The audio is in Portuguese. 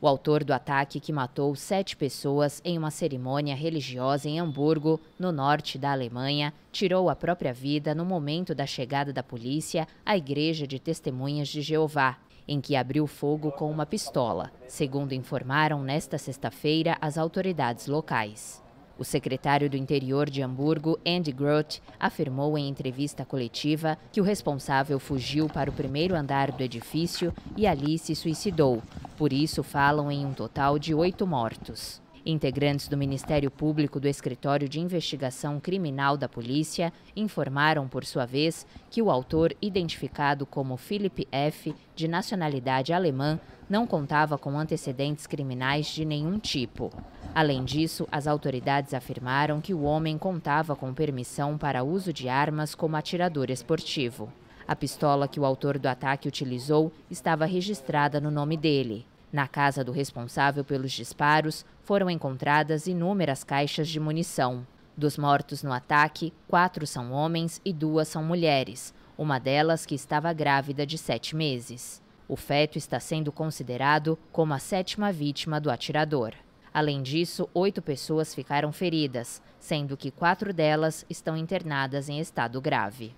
O autor do ataque que matou sete pessoas em uma cerimônia religiosa em Hamburgo, no norte da Alemanha, tirou a própria vida no momento da chegada da polícia à Igreja de Testemunhas de Jeová, em que abriu fogo com uma pistola, segundo informaram nesta sexta-feira as autoridades locais. O secretário do Interior de Hamburgo, Andy Groth, afirmou em entrevista coletiva que o responsável fugiu para o primeiro andar do edifício e ali se suicidou, por isso, falam em um total de oito mortos. Integrantes do Ministério Público do Escritório de Investigação Criminal da Polícia informaram, por sua vez, que o autor, identificado como Philip F., de nacionalidade alemã, não contava com antecedentes criminais de nenhum tipo. Além disso, as autoridades afirmaram que o homem contava com permissão para uso de armas como atirador esportivo. A pistola que o autor do ataque utilizou estava registrada no nome dele. Na casa do responsável pelos disparos, foram encontradas inúmeras caixas de munição. Dos mortos no ataque, quatro são homens e duas são mulheres, uma delas que estava grávida de sete meses. O feto está sendo considerado como a sétima vítima do atirador. Além disso, oito pessoas ficaram feridas, sendo que quatro delas estão internadas em estado grave.